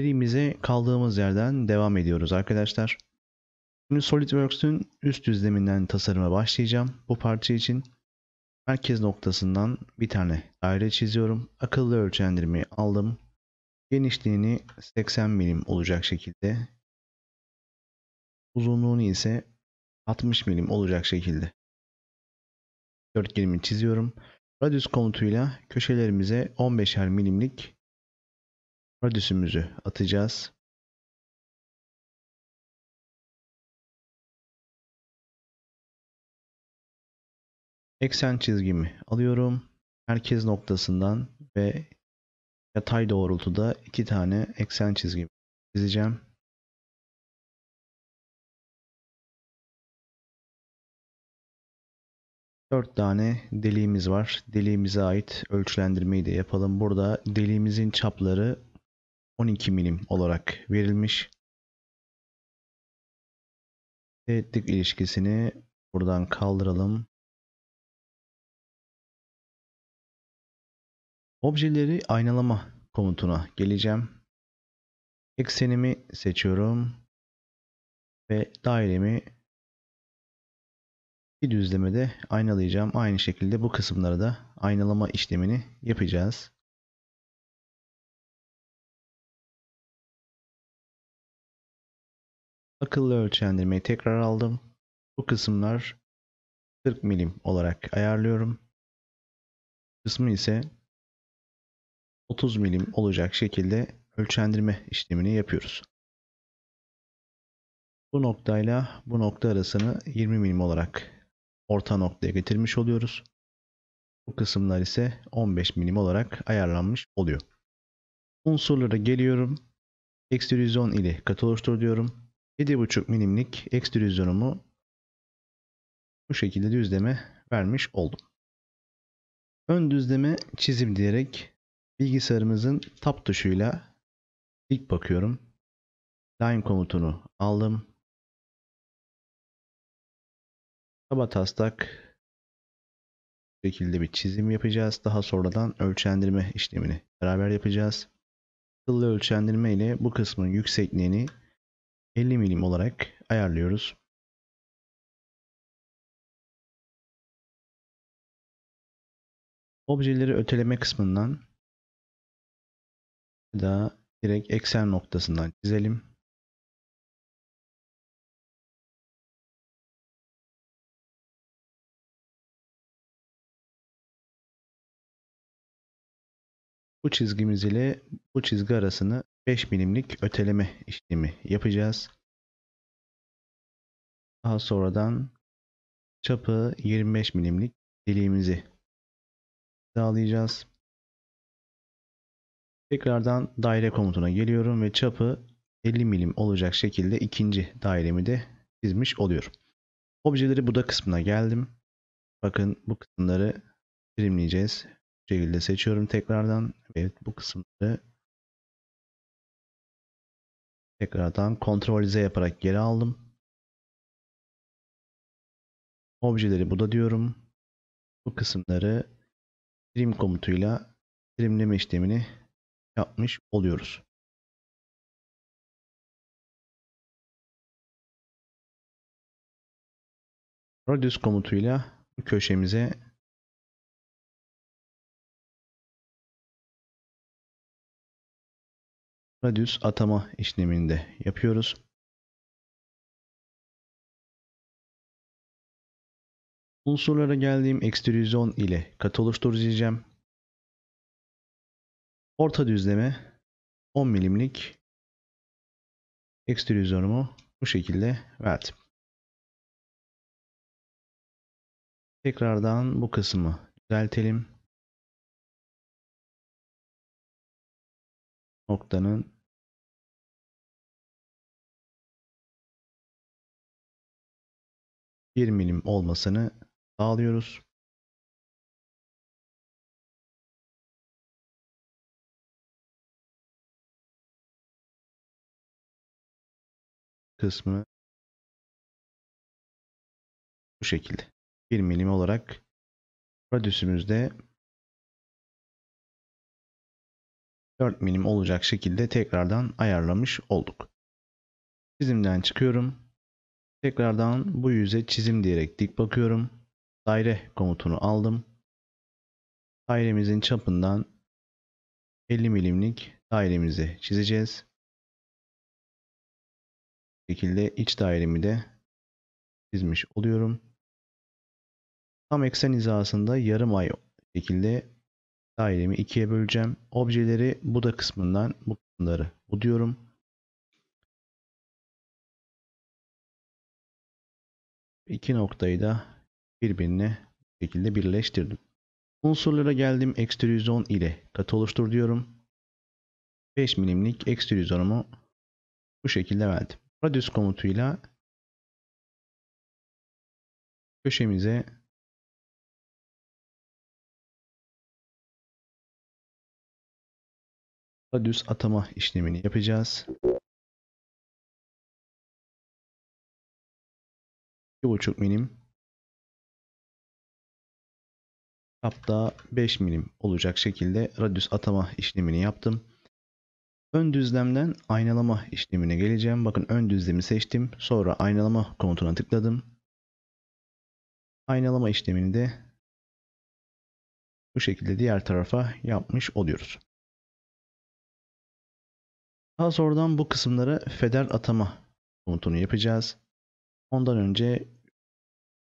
serimize kaldığımız yerden devam ediyoruz arkadaşlar. Şimdi SolidWorks'ün üst düzleminden tasarıma başlayacağım bu parça için. Merkez noktasından bir tane daire çiziyorum. Akıllı ölçendirmeyi aldım. Genişliğini 80 milim olacak şekilde. Uzunluğunu ise 60 milim olacak şekilde. Dörtgenimi çiziyorum. Radius komutuyla köşelerimize 15'er milimlik radius'umuzu atacağız. Eksen çizgimi alıyorum. Merkez noktasından ve yatay doğrultuda iki tane eksen çizgimi çizeceğim. Dört tane deliğimiz var. Deliğimize ait ölçülendirmeyi de yapalım. Burada deliğimizin çapları 12 milim olarak verilmiş. Teğetlik ilişkisini buradan kaldıralım. Objeleri aynalama komutuna geleceğim. Eksenimi seçiyorum. Ve dairemi bir düzlemede aynalayacağım. Aynı şekilde bu kısımlara da aynalama işlemini yapacağız. Akıllı ölçendirmeyi tekrar aldım. Bu kısımlar 40 milim olarak ayarlıyorum. Kısmı ise 30 milim olacak şekilde ölçendirme işlemini yapıyoruz. Bu noktayla bu nokta arasını 20 milim olarak orta noktaya getirmiş oluyoruz. Bu kısımlar ise 15 milim olarak ayarlanmış oluyor. Unsurlara geliyorum. Ekstrüzyon ile kat oluştur diyorum. 7,5 milimlik ekstrüzyonumu bu şekilde düzleme vermiş oldum. Ön düzleme çizim diyerek bilgisayarımızın tap tuşuyla ilk bakıyorum. Line komutunu aldım. Taba taslak şekilde bir çizim yapacağız. Daha sonradan ölçendirme işlemini beraber yapacağız. Kıllı ölçendirme ile bu kısmın yüksekliğini 50 milim olarak ayarlıyoruz. Objeleri öteleme kısmından da direkt eksen noktasından çizelim. Bu çizgimiz ile bu çizgi arasını 5 milimlik öteleme işlemi yapacağız. Daha sonradan çapı 25 milimlik deliğimizi sağlayacağız. Tekrardan daire komutuna geliyorum ve çapı 50 milim olacak şekilde ikinci dairemi de çizmiş oluyorum. Objeleri buda kısmına geldim. Bakın bu kısımları trimleyeceğiz. Bu şekilde seçiyorum tekrardan. Evet bu kısımları Tekrardan kontrolize yaparak geri aldım. Objeleri bu da diyorum. Bu kısımları trim komutuyla trimleme işlemini yapmış oluyoruz. Radius komutuyla bu köşemize radius atama işleminde yapıyoruz. Unsurlara geldiğim ekstrüzyon ile kat oluşturacağım. Orta düzleme 10 milimlik ekstrüzyonumu bu şekilde verdim. Tekrardan bu kısmı düzeltelim. noktanın bir milim olmasını sağlıyoruz. kısmı bu şekilde. 1 milim olarak radüsümüzde 4 milim olacak şekilde tekrardan ayarlamış olduk. Çizimden çıkıyorum. Tekrardan bu yüze çizim diyerek dik bakıyorum. Daire komutunu aldım. Dairemizin çapından 50 milimlik dairemizi çizeceğiz. Bu şekilde iç dairemi de çizmiş oluyorum. Tam eksen hizasında yarım ay şekilde dairemi ikiye böleceğim. Objeleri bu da kısmından bu bu diyorum. İki noktayı da birbirine bu şekilde birleştirdim. Unsurlara geldim. Ekstrüzyon ile katı oluştur diyorum. 5 milimlik ekstrüzyonumu bu şekilde verdim. Radius komutuyla köşemize düz atama işlemini yapacağız. 2,5 milim Kapta 5 milim olacak şekilde radius atama işlemini yaptım. Ön düzlemden aynalama işlemine geleceğim. Bakın ön düzlemi seçtim. Sonra aynalama komutuna tıkladım. Aynalama işlemini de bu şekilde diğer tarafa yapmış oluyoruz. Daha sonradan bu kısımlara feder atama komutunu yapacağız. Ondan önce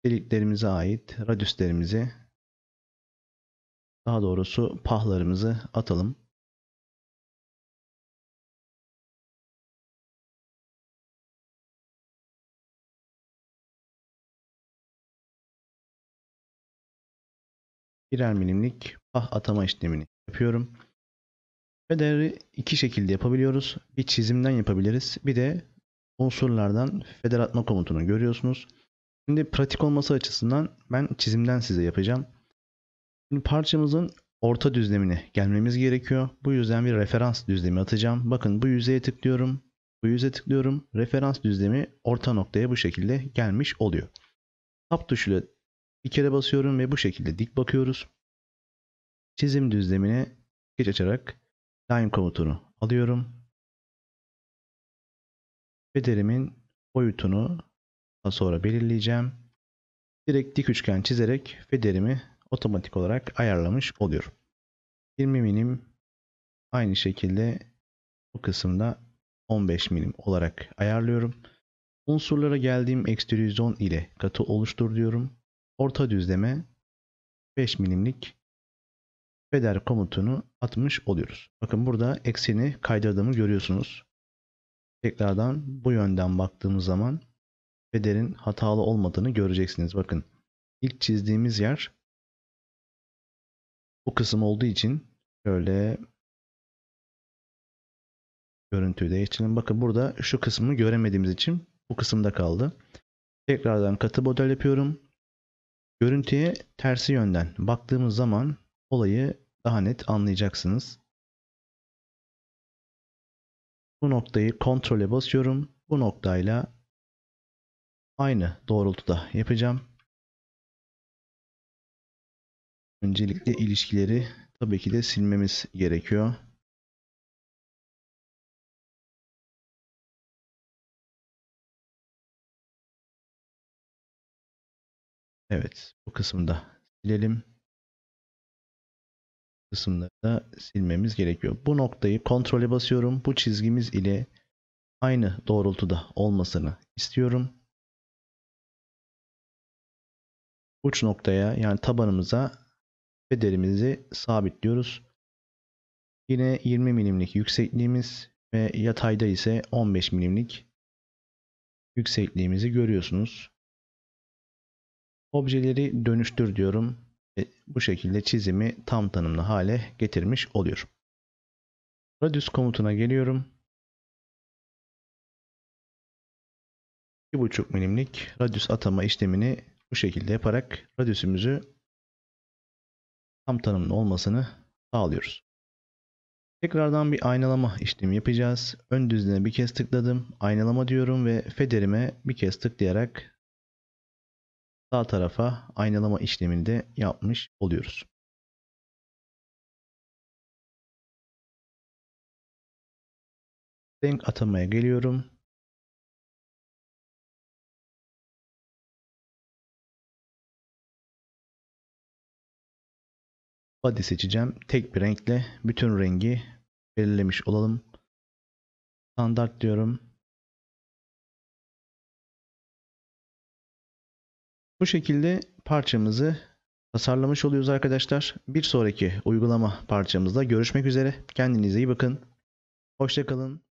deliklerimize ait radüslerimizi daha doğrusu pahlarımızı atalım. birer milimlik pah atama işlemini yapıyorum. Ve değeri iki şekilde yapabiliyoruz. Bir çizimden yapabiliriz. Bir de unsurlardan feder atma komutunu görüyorsunuz. Şimdi pratik olması açısından ben çizimden size yapacağım. Şimdi parçamızın orta düzlemine gelmemiz gerekiyor. Bu yüzden bir referans düzlemi atacağım. Bakın bu yüzeye tıklıyorum. Bu yüze tıklıyorum. Referans düzlemi orta noktaya bu şekilde gelmiş oluyor. Tab tuşuyla bir kere basıyorum ve bu şekilde dik bakıyoruz. Çizim düzlemine geç açarak Line komutunu alıyorum. Federimin boyutunu daha sonra belirleyeceğim. Direkt dik üçgen çizerek federimi otomatik olarak ayarlamış oluyorum. 20 milim aynı şekilde bu kısımda 15 milim olarak ayarlıyorum. Unsurlara geldiğim ekstrüzyon ile katı oluştur diyorum. Orta düzleme 5 milimlik feder komutunu atmış oluyoruz. Bakın burada ekseni kaydırdığımı görüyorsunuz. Tekrardan bu yönden baktığımız zaman federin hatalı olmadığını göreceksiniz. Bakın ilk çizdiğimiz yer bu kısım olduğu için şöyle görüntüyü değiştirelim. Bakın burada şu kısmı göremediğimiz için bu kısımda kaldı. Tekrardan katı model yapıyorum. Görüntüye tersi yönden baktığımız zaman olayı daha net anlayacaksınız. Bu noktayı kontrole basıyorum. Bu noktayla aynı doğrultuda yapacağım. Öncelikle ilişkileri tabii ki de silmemiz gerekiyor. Evet, bu kısımda silelim kısımları da silmemiz gerekiyor. Bu noktayı kontrole basıyorum. Bu çizgimiz ile aynı doğrultuda olmasını istiyorum. Uç noktaya yani tabanımıza bedelimizi sabitliyoruz. Yine 20 milimlik yüksekliğimiz ve yatayda ise 15 milimlik yüksekliğimizi görüyorsunuz. Objeleri dönüştür diyorum. E, bu şekilde çizimi tam tanımlı hale getirmiş oluyor. Radius komutuna geliyorum. 2,5 milimlik radius atama işlemini bu şekilde yaparak radiusümüzü tam tanımlı olmasını sağlıyoruz. Tekrardan bir aynalama işlemi yapacağız. Ön düzlüğe bir kez tıkladım. Aynalama diyorum ve federime bir kez tıklayarak sağ tarafa aynalama işlemini de yapmış oluyoruz. Renk atamaya geliyorum. Body seçeceğim. Tek bir renkle bütün rengi belirlemiş olalım. Standart diyorum. Bu şekilde parçamızı tasarlamış oluyoruz arkadaşlar. Bir sonraki uygulama parçamızda görüşmek üzere. Kendinize iyi bakın. Hoşçakalın.